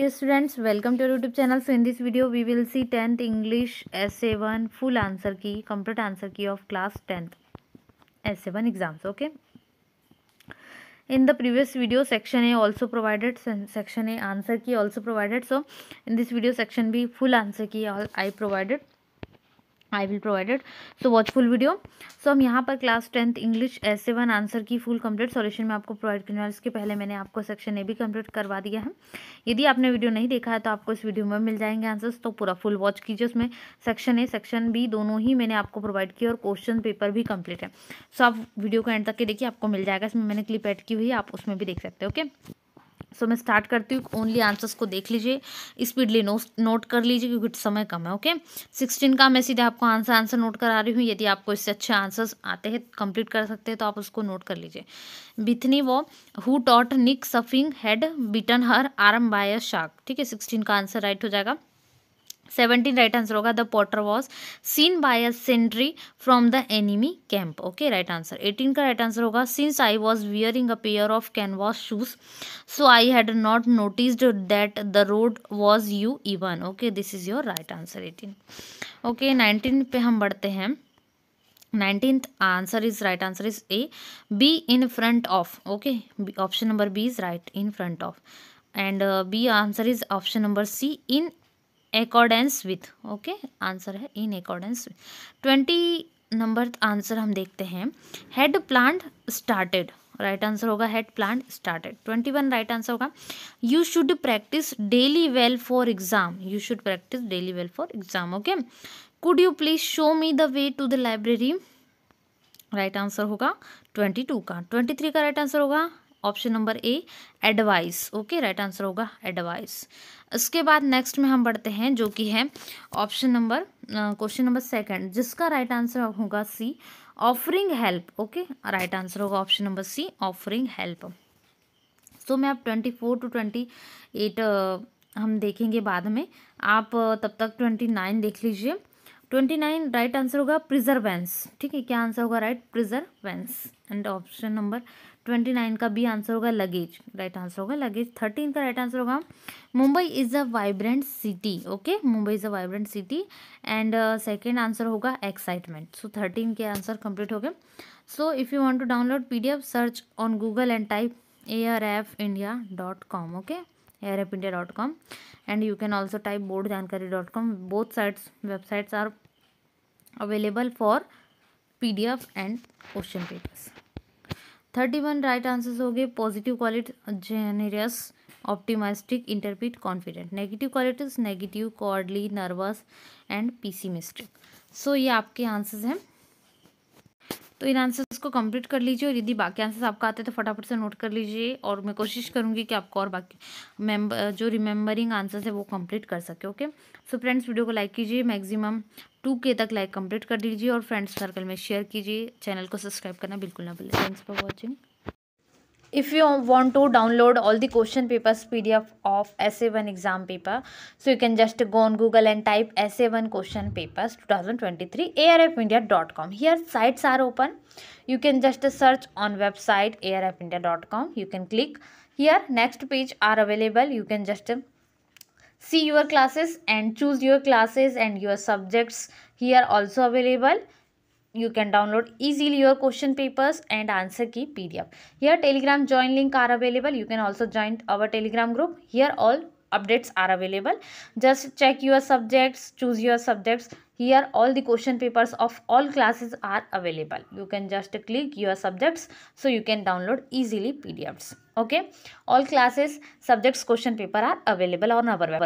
Dear students, welcome to our YouTube channel. So in this video, we will see 10th English SA 1 full answer key, complete answer key of class 10th SA 1 exams. Okay. In the previous video, section A also provided, section A answer key also provided. So in this video, section B full answer key I provided. I will provided so watch full video so हम यहाँ पर class tenth English S one answer की full complete solution में आपको provide करने वाले इसके पहले मैंने आपको सेक्शन ए भी कंप्लीट करवा दिया है यदि आपने वीडियो नहीं देखा है तो आपको इस वीडियो में मिल जाएंगे आंसर्स तो पूरा फुल वॉच कीजिए उसमें सेक्शन ए सेक्शन बी दोनों ही मैंने आपको प्रोवाइड किया और क्वेश्चन पेपर भी कम्प्लीट है सो so, आप वीडियो को एंड तक के देखिए आपको मिल जाएगा इसमें मैंने क्लिप एड की हुई है आप उसमें भी देख सकते हो ओके सो मैं स्टार्ट करती हूँ ओनली आंसर्स को देख लीजिए स्पीडली नोट नोट कर लीजिए क्योंकि समय कम है ओके सिक्सटीन का मैं सीधे आपको आंसर आंसर नोट करा रही हूँ यदि आपको इससे अच्छे आंसर्स आते हैं कंप्लीट कर सकते हैं तो आप उसको नोट कर लीजिए बिथनी वो who taught Nick surfing had bitten her arm by shark ठीक है सिक्सटीन का आंसर राइट हो जाएगा सेवनटीन राइट आंसर होगा the potter was seen by a sentry from the enemy camp okay right answer eighteen का right answer होगा since I was wearing a pair of canvas shoes so I had not notice that the road was uneven okay this is your right answer eighteen okay nineteen पे हम बढ़ते हैं nineteenth answer is right answer is A B in front of okay option number B is right in front of and B answer is option number C in accordance with okay answer है in accordance twenty number answer हम देखते हैं head plant started right answer होगा head plant started twenty one right answer होगा you should practise daily well for exam you should practise daily well for exam okay could you please show me the way to the library right answer होगा twenty two का twenty three का right answer होगा option number A advice okay right answer होगा advice इसके बाद next में हम बढ़ते हैं जो कि है option number question number second जिसका राइट आंसर होगा C offering help okay right answer होगा option number C offering help so मैं आप twenty four to twenty eight हम देखेंगे बाद में आप तब तक ट्वेंटी नाइन देख लीजिए ट्वेंटी नाइन राइट आंसर होगा प्रिजर्वेंस ठीक है क्या आंसर होगा right perseverance and option number twenty nine का बी आंसर होगा लगेज राइट आंसर होगा लगेज थर्टीन का राइट आंसर होगा Mumbai is a vibrant city okay Mumbai is a vibrant city and second answer होगा एक्साइटमेंट सो थर्टीन के answer complete हो गए so if you want to download P D F search on Google and type A R F India dot com okay एयरअपिंडिया dot com and you can also type board जानकारी dot com both sites websites are available for P D F and question papers thirty one right answers हो गए positive quality generous optimistic interpret confident negative qualities negative cowardly nervous and पीसी सी so ये आपके answers हैं तो इन answers को complete कर लीजिए और यदि बाकी आंसर्स आपका आते हैं तो फटाफट से नोट कर लीजिए और मैं कोशिश करूँगी कि आपको और बाकी जो रिमेंबरिंग आंसर्स है वो कंप्लीट कर सके ओके सो फ्रेंड्स वीडियो को लाइक कीजिए मैक्सिमम टू के तक लाइक कंप्लीट कर दीजिए और फ्रेंड्स सर्कल में शेयर कीजिए चैनल को सब्सक्राइब करना बिल्कुल ना भूलें thanks for watching if you want to download all the question papers pdf of sa 1 exam paper so you can just go on google and type sa 1 question papers 2023 arfindia.com here sites are open you can just search on website arfindia.com you can click here next page are available you can just see your classes and choose your classes and your subjects here also available you can download easily your question papers and answer key pdf here telegram join link are available you can also join our telegram group here all updates are available just check your subjects choose your subjects here all the question papers of all classes are available you can just click your subjects so you can download easily pdfs okay all classes subjects question paper are available on our website